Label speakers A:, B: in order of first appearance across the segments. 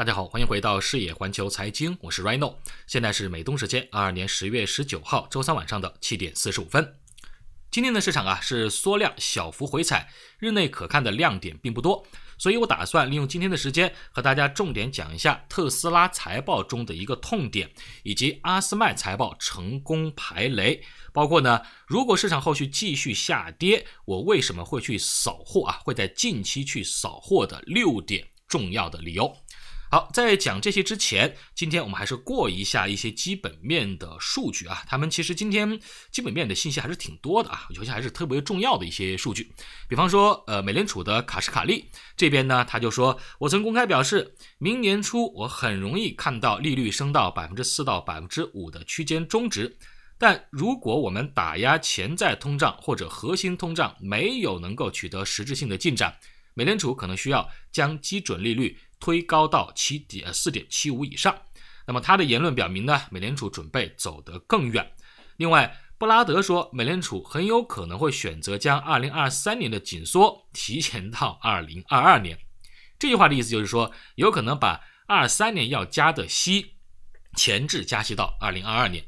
A: 大家好，欢迎回到视野环球财经，我是 Rino，现在是美东时间二二年十月十九号周三晚上的七点四十五分。今天的市场啊是缩量小幅回踩，日内可看的亮点并不多，所以我打算利用今天的时间和大家重点讲一下特斯拉财报中的一个痛点，以及阿斯麦财报成功排雷，包括呢如果市场后续继续下跌，我为什么会去扫货啊？会在近期去扫货的六点重要的理由。好，在讲这些之前，今天我们还是过一下一些基本面的数据啊。他们其实今天基本面的信息还是挺多的啊，有些还是特别重要的一些数据。比方说，呃，美联储的卡什卡利这边呢，他就说，我曾公开表示，明年初我很容易看到利率升到百分之四到百分之五的区间中值。但如果我们打压潜在通胀或者核心通胀没有能够取得实质性的进展，美联储可能需要将基准利率。推高到七点四点七五以上，那么他的言论表明呢，美联储准备走得更远。另外，布拉德说，美联储很有可能会选择将二零二三年的紧缩提前到二零二二年。这句话的意思就是说，有可能把二三年要加的息前置加息到二零二二年。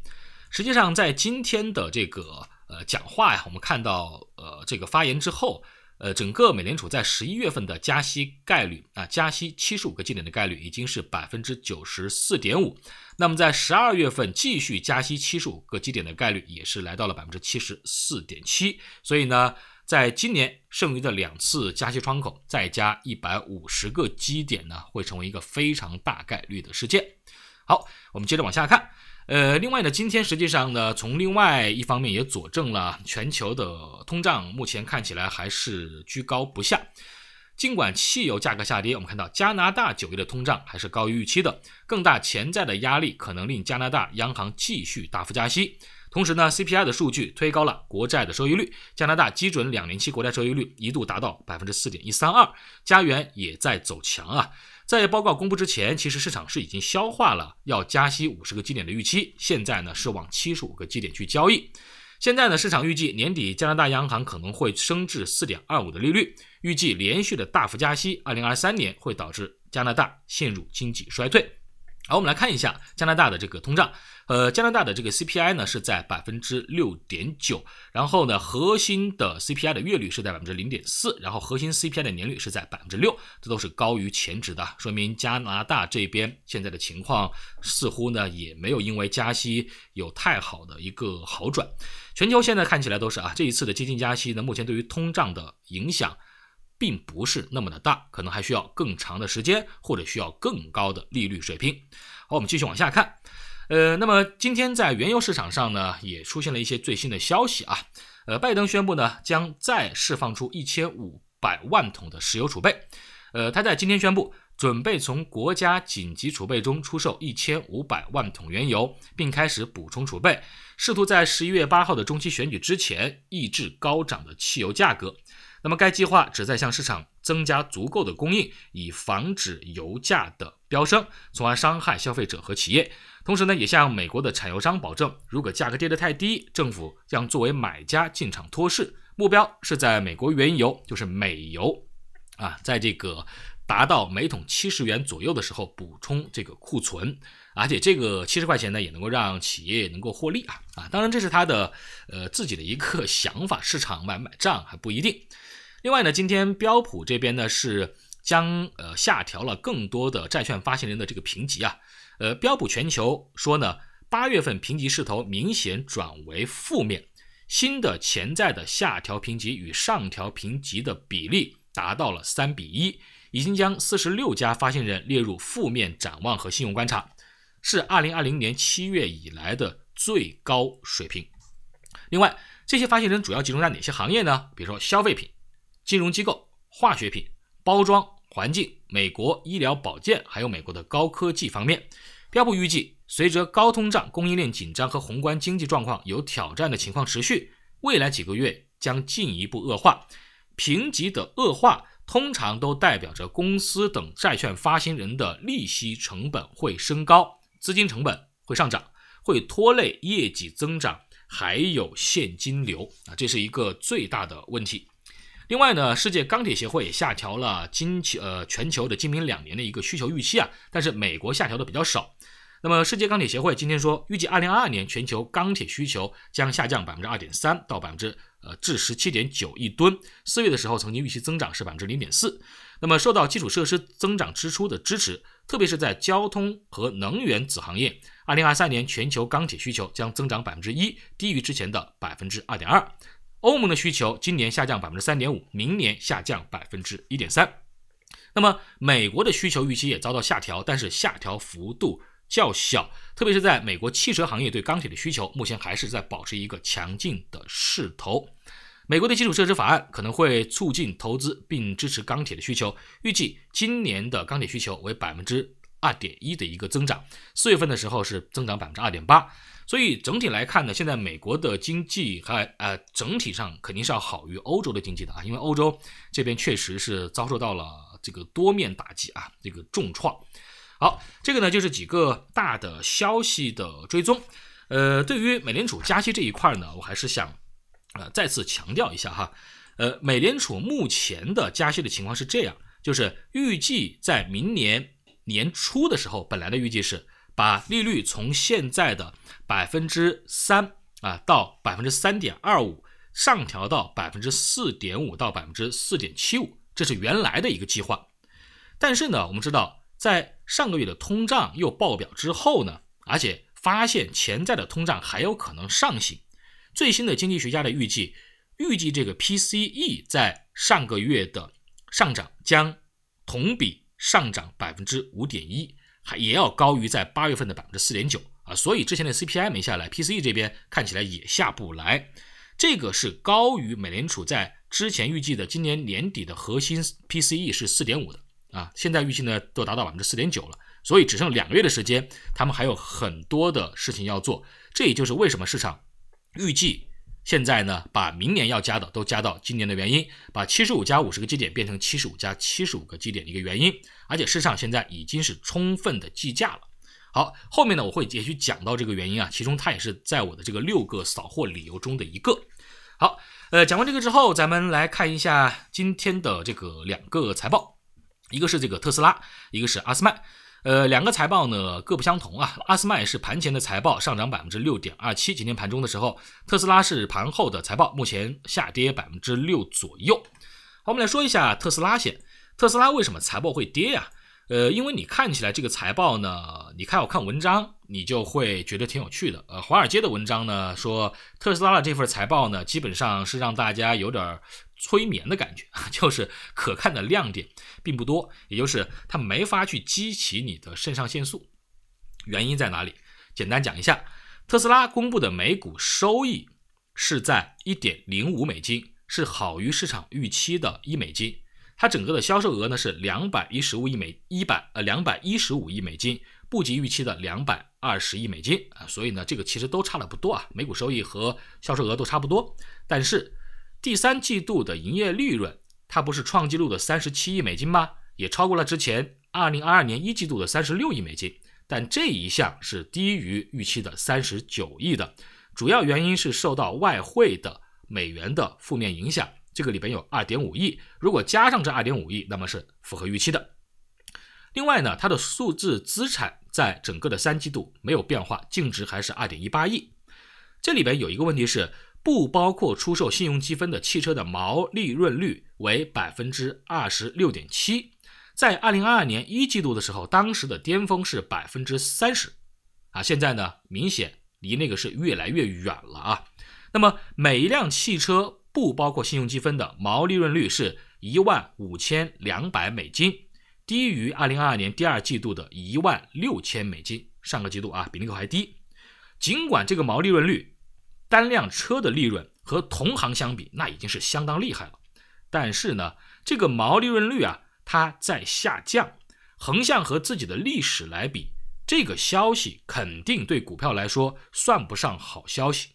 A: 实际上，在今天的这个呃讲话呀，我们看到呃这个发言之后。呃，整个美联储在十一月份的加息概率啊，加息七十五个基点的概率已经是百分之九十四点五。那么在十二月份继续加息七十五个基点的概率也是来到了百分之七十四点七。所以呢，在今年剩余的两次加息窗口再加一百五十个基点呢，会成为一个非常大概率的事件。好，我们接着往下看。呃，另外呢，今天实际上呢，从另外一方面也佐证了全球的通胀目前看起来还是居高不下。尽管汽油价格下跌，我们看到加拿大九月的通胀还是高于预期的。更大潜在的压力可能令加拿大央行继续大幅加息。同时呢，CPI 的数据推高了国债的收益率，加拿大基准两年期国债收益率一度达到百分之四点一三二，加元也在走强啊。在报告公布之前，其实市场是已经消化了要加息五十个基点的预期。现在呢，是往七十五个基点去交易。现在呢，市场预计年底加拿大央行可能会升至四点二五的利率，预计连续的大幅加息，二零二三年会导致加拿大陷入经济衰退。好，我们来看一下加拿大的这个通胀。呃，加拿大的这个 CPI 呢是在百分之六点九，然后呢核心的 CPI 的月率是在百分之零点四，然后核心 CPI 的年率是在百分之六，这都是高于前值的，说明加拿大这边现在的情况似乎呢也没有因为加息有太好的一个好转。全球现在看起来都是啊，这一次的接近加息呢，目前对于通胀的影响。并不是那么的大，可能还需要更长的时间，或者需要更高的利率水平。好，我们继续往下看。呃，那么今天在原油市场上呢，也出现了一些最新的消息啊。呃，拜登宣布呢，将再释放出一千五百万桶的石油储备。呃，他在今天宣布，准备从国家紧急储备中出售一千五百万桶原油，并开始补充储备，试图在十一月八号的中期选举之前抑制高涨的汽油价格。那么，该计划旨在向市场增加足够的供应，以防止油价的飙升，从而伤害消费者和企业。同时呢，也向美国的产油商保证，如果价格跌得太低，政府将作为买家进场托市。目标是在美国原油，就是美油，啊，在这个达到每桶七十元左右的时候，补充这个库存，而且这个七十块钱呢，也能够让企业能够获利啊啊！当然，这是他的呃自己的一个 想法，市场买不买账还不一定。另外呢，今天标普这边呢是将呃下调了更多的债券发行人的这个评级啊，呃标普全球说呢，八月份评级势头明显转为负面，新的潜在的下调评级与上调评级的比例达到了三比一，已经将四十六家发行人列入负面展望和信用观察，是二零二零年七月以来的最高水平。另外，这些发行人主要集中在哪些行业呢？比如说消费品。金融机构、化学品、包装、环境、美国医疗保健，还有美国的高科技方面。标普预计，随着高通胀、供应链紧张和宏观经济状况有挑战的情况持续，未来几个月将进一步恶化。评级的恶化通常都代表着公司等债券发行人的利息成本会升高，资金成本会上涨，会拖累业绩增长，还有现金流啊，这是一个最大的问题。另外呢，世界钢铁协会也下调了今呃全球的今明两年的一个需求预期啊，但是美国下调的比较少。那么世界钢铁协会今天说，预计二零二二年全球钢铁需求将下降百分之二点三到百分之呃至十七点九亿吨。四月的时候曾经预期增长是百分之零点四。那么受到基础设施增长支出的支持，特别是在交通和能源子行业，二零二三年全球钢铁需求将增长百分之一，低于之前的百分之二点二。欧盟的需求今年下降百分之三点五，明年下降百分之一点三。那么，美国的需求预期也遭到下调，但是下调幅度较小。特别是在美国汽车行业对钢铁的需求，目前还是在保持一个强劲的势头。美国的基础设施法案可能会促进投资并支持钢铁的需求。预计今年的钢铁需求为百分之二点一的一个增长。四月份的时候是增长百分之二点八。所以整体来看呢，现在美国的经济还呃整体上肯定是要好于欧洲的经济的啊，因为欧洲这边确实是遭受到了这个多面打击啊，这个重创。好，这个呢就是几个大的消息的追踪。呃，对于美联储加息这一块呢，我还是想呃再次强调一下哈，呃，美联储目前的加息的情况是这样，就是预计在明年年初的时候，本来的预计是。把利率从现在的百分之三啊到百分之三点二五上调到百分之四点五到百分之四点七五，这是原来的一个计划。但是呢，我们知道，在上个月的通胀又爆表之后呢，而且发现潜在的通胀还有可能上行。最新的经济学家的预计，预计这个 PCE 在上个月的上涨将同比上涨百分之五点一。还也要高于在八月份的百分之四点九啊，所以之前的 CPI 没下来，PCE 这边看起来也下不来，这个是高于美联储在之前预计的今年年底的核心 PCE 是四点五的啊，现在预计呢都达到百分之四点九了，所以只剩两个月的时间，他们还有很多的事情要做，这也就是为什么市场预计。现在呢，把明年要加的都加到今年的原因，把七十五加五十个基点变成七十五加七十五个基点的一个原因，而且市场现在已经是充分的计价了。好，后面呢我会继续讲到这个原因啊，其中它也是在我的这个六个扫货理由中的一个。好，呃，讲完这个之后，咱们来看一下今天的这个两个财报，一个是这个特斯拉，一个是阿斯麦。呃，两个财报呢各不相同啊。阿斯麦是盘前的财报，上涨百分之六点二七。今天盘中的时候，特斯拉是盘后的财报，目前下跌百分之六左右。好，我们来说一下特斯拉先。特斯拉为什么财报会跌呀？呃，因为你看起来这个财报呢，你看我看文章，你就会觉得挺有趣的。呃，华尔街的文章呢说，特斯拉的这份财报呢，基本上是让大家有点儿。催眠的感觉，就是可看的亮点并不多，也就是它没法去激起你的肾上腺素。原因在哪里？简单讲一下，特斯拉公布的每股收益是在一点零五美金，是好于市场预期的一美金。它整个的销售额呢是两百一十五亿美一百呃两百一十五亿美金，不及预期的两百二十亿美金啊。所以呢，这个其实都差的不多啊，每股收益和销售额都差不多，但是。第三季度的营业利润，它不是创纪录的三十七亿美金吗？也超过了之前二零二二年一季度的三十六亿美金，但这一项是低于预期的三十九亿的。主要原因是受到外汇的美元的负面影响，这个里边有二点五亿，如果加上这二点五亿，那么是符合预期的。另外呢，它的数字资产在整个的三季度没有变化，净值还是二点一八亿。这里边有一个问题是。不包括出售信用积分的汽车的毛利润率为百分之二十六点七，在二零二二年一季度的时候，当时的巅峰是百分之三十，啊，现在呢明显离那个是越来越远了啊。那么每一辆汽车不包括信用积分的毛利润率是一万五千两百美金，低于二零二二年第二季度的一万六千美金，上个季度啊比那个还低。尽管这个毛利润率。单辆车的利润和同行相比，那已经是相当厉害了。但是呢，这个毛利润率啊，它在下降。横向和自己的历史来比，这个消息肯定对股票来说算不上好消息。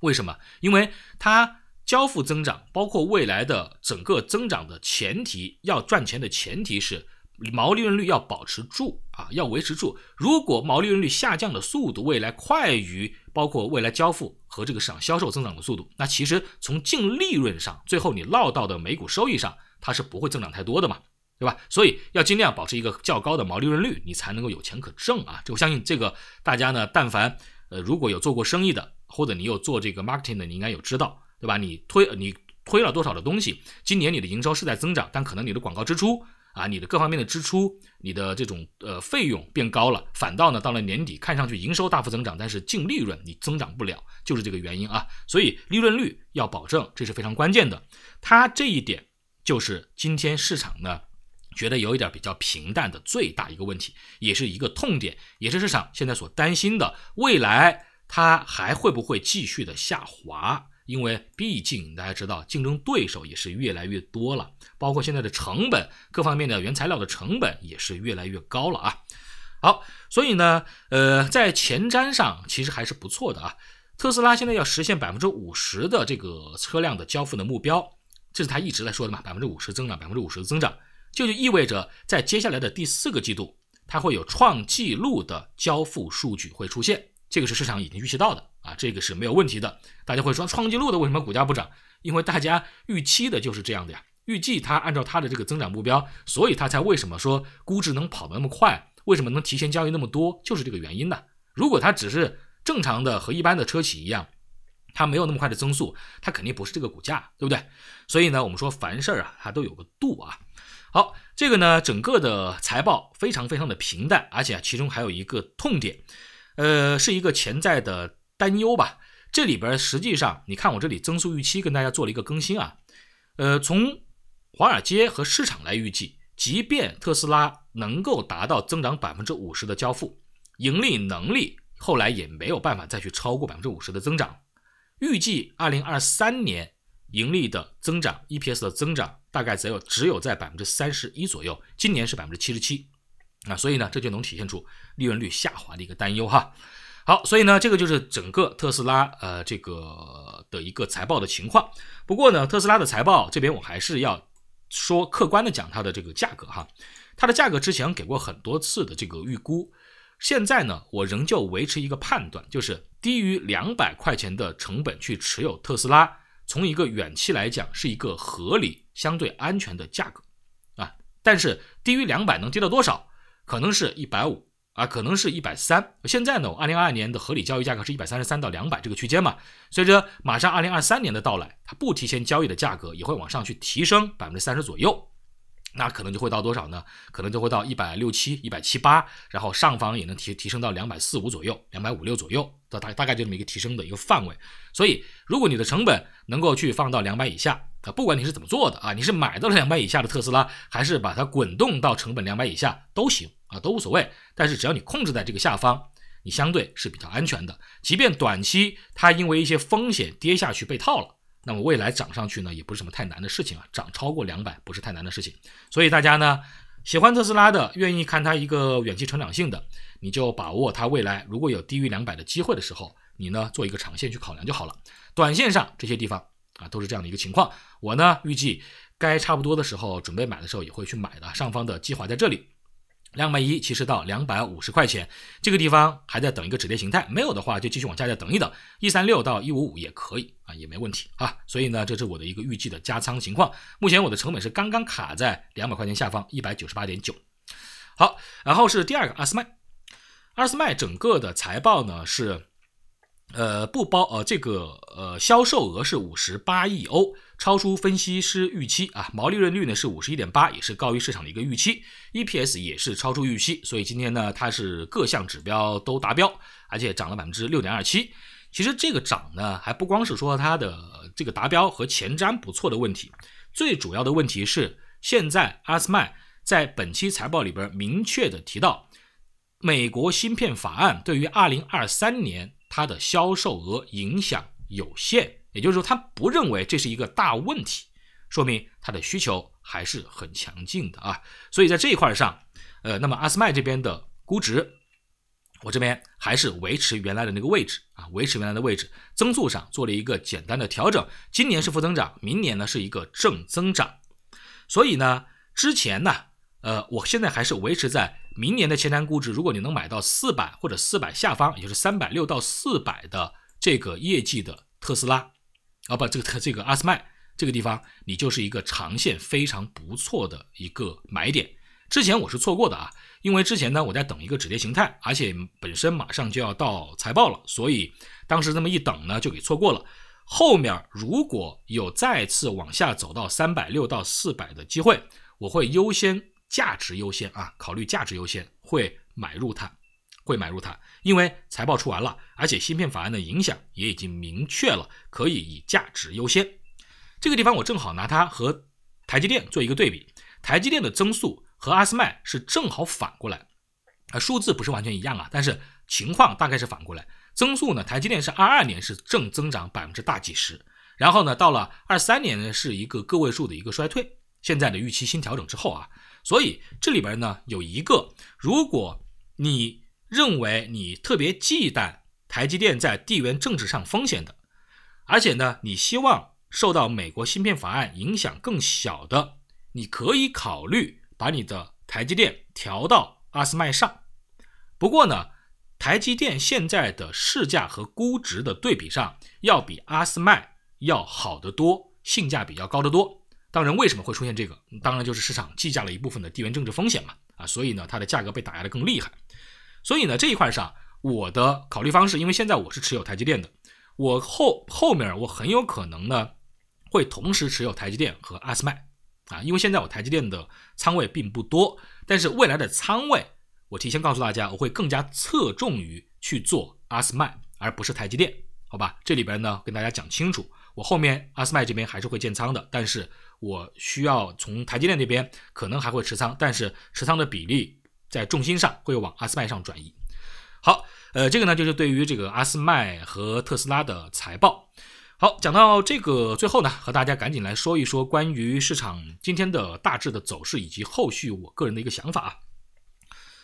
A: 为什么？因为它交付增长，包括未来的整个增长的前提，要赚钱的前提是。毛利润率要保持住啊，要维持住。如果毛利润率下降的速度未来快于包括未来交付和这个市场销售增长的速度，那其实从净利润上，最后你落到的每股收益上，它是不会增长太多的嘛，对吧？所以要尽量保持一个较高的毛利润率，你才能够有钱可挣啊。这我相信这个大家呢，但凡呃如果有做过生意的，或者你有做这个 marketing 的，你应该有知道，对吧？你推你推了多少的东西？今年你的营收是在增长，但可能你的广告支出。啊，你的各方面的支出，你的这种呃费用变高了，反倒呢到了年底看上去营收大幅增长，但是净利润你增长不了，就是这个原因啊。所以利润率要保证，这是非常关键的。它这一点就是今天市场呢觉得有一点比较平淡的最大一个问题，也是一个痛点，也是市场现在所担心的，未来它还会不会继续的下滑？因为毕竟大家知道，竞争对手也是越来越多了，包括现在的成本各方面的原材料的成本也是越来越高了啊。好，所以呢，呃，在前瞻上其实还是不错的啊。特斯拉现在要实现百分之五十的这个车辆的交付的目标，这是他一直在说的嘛，百分之五十增长，百分之五十增长，这就意味着在接下来的第四个季度，它会有创纪录的交付数据会出现。这个是市场已经预期到的啊，这个是没有问题的。大家会说创纪录的为什么股价不涨？因为大家预期的就是这样的呀，预计它按照它的这个增长目标，所以它才为什么说估值能跑得那么快，为什么能提前交易那么多，就是这个原因呢？如果它只是正常的和一般的车企一样，它没有那么快的增速，它肯定不是这个股价，对不对？所以呢，我们说凡事啊，它都有个度啊。好，这个呢，整个的财报非常非常的平淡，而且啊，其中还有一个痛点。呃，是一个潜在的担忧吧？这里边实际上，你看我这里增速预期跟大家做了一个更新啊。呃，从华尔街和市场来预计，即便特斯拉能够达到增长百分之五十的交付，盈利能力后来也没有办法再去超过百分之五十的增长。预计二零二三年盈利的增长，EPS 的增长大概只有只有在百分之三十一左右，今年是百分之七十七。啊，所以呢，这就能体现出利润率下滑的一个担忧哈。好，所以呢，这个就是整个特斯拉呃这个的一个财报的情况。不过呢，特斯拉的财报这边我还是要说客观的讲它的这个价格哈。它的价格之前给过很多次的这个预估，现在呢，我仍旧维持一个判断，就是低于两百块钱的成本去持有特斯拉，从一个远期来讲是一个合理、相对安全的价格啊。但是低于两百能跌到多少？可能是一百五啊，可能是一百三。现在呢，二零二二年的合理交易价格是一百三十三到两百这个区间嘛。随着马上二零二三年的到来，它不提前交易的价格也会往上去提升百分之三十左右，那可能就会到多少呢？可能就会到一百六七、一百七八，然后上方也能提提升到两百四五左右、两百五六左右，大大大概就这么一个提升的一个范围。所以，如果你的成本能够去放到两百以下。啊，不管你是怎么做的啊，你是买到了两百以下的特斯拉，还是把它滚动到成本两百以下都行啊，都无所谓。但是只要你控制在这个下方，你相对是比较安全的。即便短期它因为一些风险跌下去被套了，那么未来涨上去呢，也不是什么太难的事情啊，涨超过两百不是太难的事情。所以大家呢，喜欢特斯拉的，愿意看它一个远期成长性的，你就把握它未来如果有低于两百的机会的时候，你呢做一个长线去考量就好了。短线上这些地方。啊，都是这样的一个情况。我呢预计该差不多的时候准备买的时候也会去买的。上方的计划在这里，两百一其实到两百五十块钱这个地方还在等一个止跌形态，没有的话就继续往下再等一等。一三六到一五五也可以啊，也没问题啊。所以呢，这是我的一个预计的加仓情况。目前我的成本是刚刚卡在两百块钱下方，一百九十八点九。好，然后是第二个阿斯麦，阿斯麦整个的财报呢是。呃，不包呃，这个呃销售额是五十八亿欧，超出分析师预期啊。毛利润率呢是五十一点八，也是高于市场的一个预期，EPS 也是超出预期。所以今天呢，它是各项指标都达标，而且涨了百分之六点二七。其实这个涨呢，还不光是说它的这个达标和前瞻不错的问题，最主要的问题是现在阿斯麦在本期财报里边明确的提到，美国芯片法案对于二零二三年。它的销售额影响有限，也就是说，他不认为这是一个大问题，说明它的需求还是很强劲的啊。所以在这一块上，呃，那么阿斯麦这边的估值，我这边还是维持原来的那个位置啊，维持原来的位置，增速上做了一个简单的调整，今年是负增长，明年呢是一个正增长，所以呢，之前呢，呃，我现在还是维持在。明年的前瞻估值，如果你能买到四百或者四百下方，也就是三百六到四百的这个业绩的特斯拉，啊不，这个特这个阿斯麦这个地方，你就是一个长线非常不错的一个买点。之前我是错过的啊，因为之前呢我在等一个止跌形态，而且本身马上就要到财报了，所以当时这么一等呢就给错过了。后面如果有再次往下走到三百六到四百的机会，我会优先。价值优先啊，考虑价值优先会买入它，会买入它，因为财报出完了，而且芯片法案的影响也已经明确了，可以以价值优先。这个地方我正好拿它和台积电做一个对比，台积电的增速和阿斯麦是正好反过来，啊，数字不是完全一样啊，但是情况大概是反过来。增速呢，台积电是二二年是正增长百分之大几十，然后呢，到了二三年呢是一个个位数的一个衰退，现在的预期新调整之后啊。所以这里边呢有一个，如果你认为你特别忌惮台积电在地缘政治上风险的，而且呢你希望受到美国芯片法案影响更小的，你可以考虑把你的台积电调到阿斯麦上。不过呢，台积电现在的市价和估值的对比上，要比阿斯麦要好得多，性价比要高得多。当然，为什么会出现这个？当然就是市场计价了一部分的地缘政治风险嘛，啊，所以呢，它的价格被打压的更厉害。所以呢，这一块上我的考虑方式，因为现在我是持有台积电的，我后后面我很有可能呢会同时持有台积电和阿斯麦，啊，因为现在我台积电的仓位并不多，但是未来的仓位，我提前告诉大家，我会更加侧重于去做阿斯麦，而不是台积电，好吧？这里边呢跟大家讲清楚，我后面阿斯麦这边还是会建仓的，但是。我需要从台积电这边可能还会持仓，但是持仓的比例在重心上会往阿斯麦上转移。好，呃，这个呢就是对于这个阿斯麦和特斯拉的财报。好，讲到这个最后呢，和大家赶紧来说一说关于市场今天的大致的走势以及后续我个人的一个想法啊。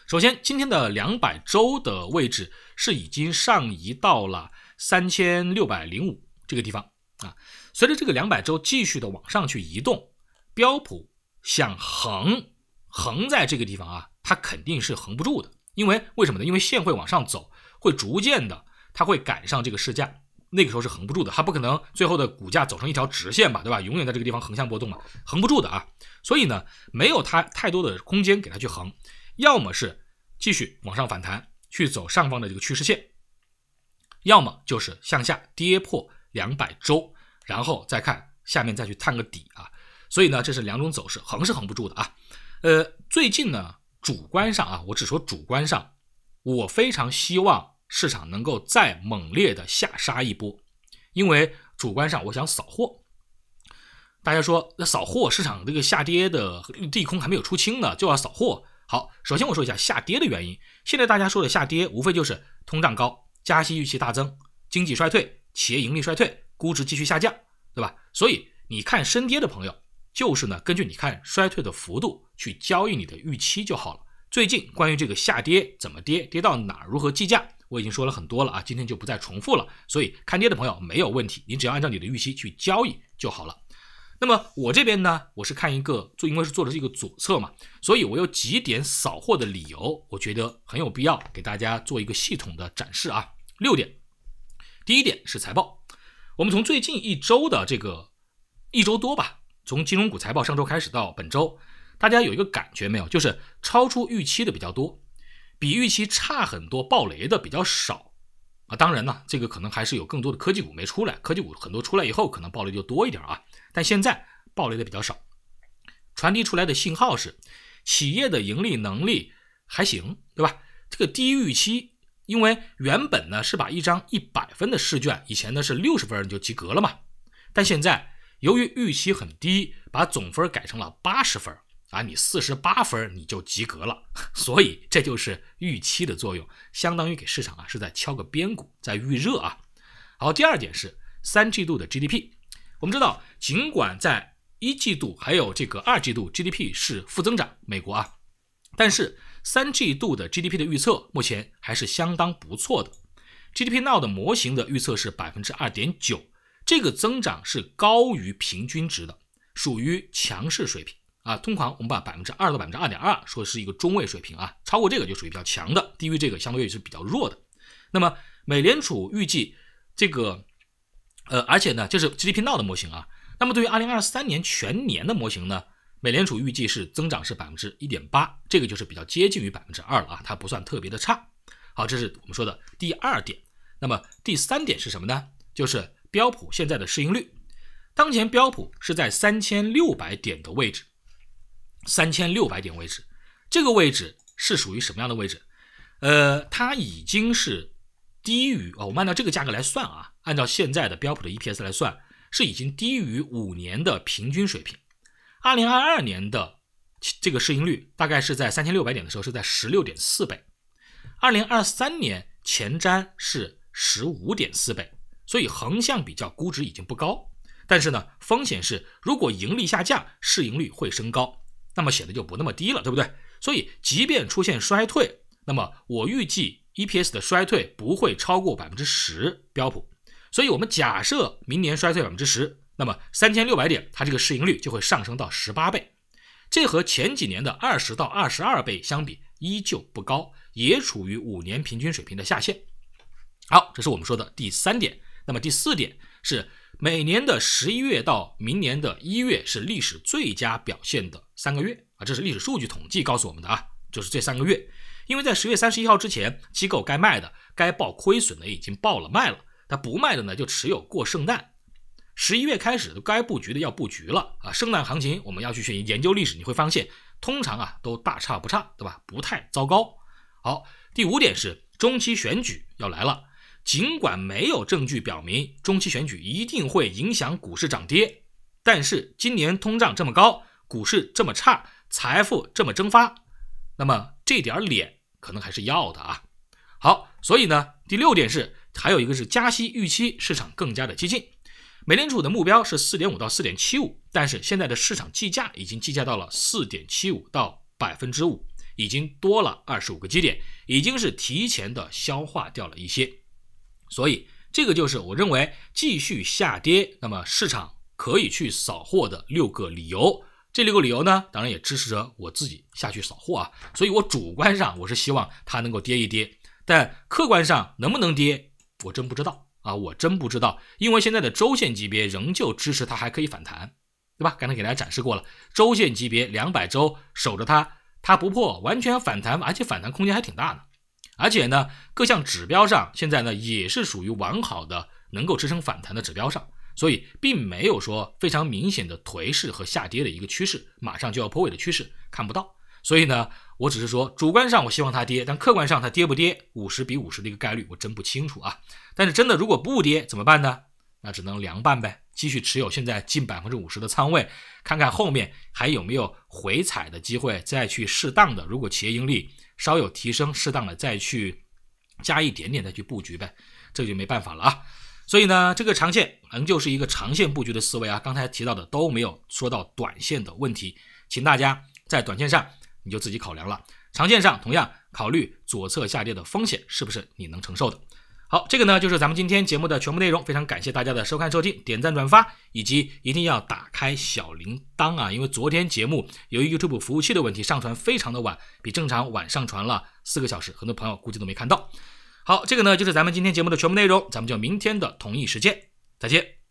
A: 首先，今天的两百周的位置是已经上移到了三千六百零五这个地方啊。随着这个两百周继续的往上去移动，标普想横横在这个地方啊，它肯定是横不住的，因为为什么呢？因为线会往上走，会逐渐的，它会赶上这个市价，那个时候是横不住的，它不可能最后的股价走成一条直线吧，对吧？永远在这个地方横向波动嘛，横不住的啊。所以呢，没有它太多的空间给它去横，要么是继续往上反弹去走上方的这个趋势线，要么就是向下跌破两百周。然后再看下面，再去探个底啊。所以呢，这是两种走势，横是横不住的啊。呃，最近呢，主观上啊，我只说主观上，我非常希望市场能够再猛烈的下杀一波，因为主观上我想扫货。大家说，那扫货，市场这个下跌的地空还没有出清呢，就要扫货？好，首先我说一下下跌的原因。现在大家说的下跌，无非就是通胀高、加息预期大增、经济衰退、企业盈利衰退。估值继续下降，对吧？所以你看升跌的朋友，就是呢，根据你看衰退的幅度去交易你的预期就好了。最近关于这个下跌怎么跌，跌到哪，如何计价，我已经说了很多了啊，今天就不再重复了。所以看跌的朋友没有问题，你只要按照你的预期去交易就好了。那么我这边呢，我是看一个做，因为是做的这个左侧嘛，所以我有几点扫货的理由，我觉得很有必要给大家做一个系统的展示啊。六点，第一点是财报。我们从最近一周的这个一周多吧，从金融股财报上周开始到本周，大家有一个感觉没有？就是超出预期的比较多，比预期差很多，暴雷的比较少。啊，当然呢，这个可能还是有更多的科技股没出来，科技股很多出来以后可能暴雷就多一点啊。但现在暴雷的比较少，传递出来的信号是企业的盈利能力还行，对吧？这个低预期。因为原本呢是把一张一百分的试卷，以前呢是六十分你就及格了嘛，但现在由于预期很低，把总分改成了八十分，啊你四十八分你就及格了，所以这就是预期的作用，相当于给市场啊是在敲个边鼓，在预热啊。好，第二点是三季度的 GDP，我们知道尽管在一季度还有这个二季度 GDP 是负增长，美国啊，但是。三季度的 GDP 的预测目前还是相当不错的，GDP Now 的模型的预测是百分之二点九，这个增长是高于平均值的，属于强势水平啊。通常我们把百分之二到百分之二点二说是一个中位水平啊，超过这个就属于比较强的，低于这个相对也是比较弱的。那么美联储预计这个，呃，而且呢，就是 GDP Now 的模型啊，那么对于二零二三年全年的模型呢？美联储预计是增长是百分之一点八，这个就是比较接近于百分之二了啊，它不算特别的差。好，这是我们说的第二点。那么第三点是什么呢？就是标普现在的市盈率。当前标普是在三千六百点的位置，三千六百点位置，这个位置是属于什么样的位置？呃，它已经是低于哦，我们按照这个价格来算啊，按照现在的标普的 EPS 来算，是已经低于五年的平均水平。二零二二年的这个市盈率大概是在三千六百点的时候是在十六点四倍，二零二三年前瞻是十五点四倍，所以横向比较估值已经不高，但是呢风险是如果盈利下降，市盈率会升高，那么显得就不那么低了，对不对？所以即便出现衰退，那么我预计 EPS 的衰退不会超过百分之十，标普，所以我们假设明年衰退百分之十。那么三千六百点，它这个市盈率就会上升到十八倍，这和前几年的二十到二十二倍相比依旧不高，也处于五年平均水平的下限。好，这是我们说的第三点。那么第四点是每年的十一月到明年的一月是历史最佳表现的三个月啊，这是历史数据统计告诉我们的啊，就是这三个月，因为在十月三十一号之前，机构该卖的、该报亏损的已经报了卖了，它不卖的呢就持有过圣诞。十一月开始，该布局的要布局了啊！圣诞行情，我们要去学研究历史，你会发现，通常啊都大差不差，对吧？不太糟糕。好，第五点是中期选举要来了，尽管没有证据表明中期选举一定会影响股市涨跌，但是今年通胀这么高，股市这么差，财富这么蒸发，那么这点脸可能还是要的啊！好，所以呢，第六点是还有一个是加息预期，市场更加的激进。美联储的目标是四点五到四点七五，但是现在的市场计价已经计价到了四点七五到百分之五，已经多了二十五个基点，已经是提前的消化掉了一些。所以这个就是我认为继续下跌，那么市场可以去扫货的六个理由。这六个理由呢，当然也支持着我自己下去扫货啊。所以我主观上我是希望它能够跌一跌，但客观上能不能跌，我真不知道。啊，我真不知道，因为现在的周线级别仍旧支持它还可以反弹，对吧？刚才给大家展示过了，周线级别两百周守着它，它不破，完全反弹，而且反弹空间还挺大的。而且呢，各项指标上现在呢也是属于完好的，能够支撑反弹的指标上，所以并没有说非常明显的颓势和下跌的一个趋势，马上就要破位的趋势看不到。所以呢，我只是说主观上我希望它跌，但客观上它跌不跌，五十比五十的一个概率我真不清楚啊。但是真的如果不跌怎么办呢？那只能凉拌呗，继续持有现在近百分之五十的仓位，看看后面还有没有回踩的机会，再去适当的，如果企业盈利稍有提升，适当的再去加一点点再去布局呗，这就没办法了啊。所以呢，这个长线仍旧是一个长线布局的思维啊，刚才提到的都没有说到短线的问题，请大家在短线上。你就自己考量了，长线上同样考虑左侧下跌的风险是不是你能承受的。好，这个呢就是咱们今天节目的全部内容，非常感谢大家的收看、收听、点赞、转发，以及一定要打开小铃铛啊，因为昨天节目由于 YouTube 服务器的问题，上传非常的晚，比正常晚上传了四个小时，很多朋友估计都没看到。好，这个呢就是咱们今天节目的全部内容，咱们就明天的同一时间再见。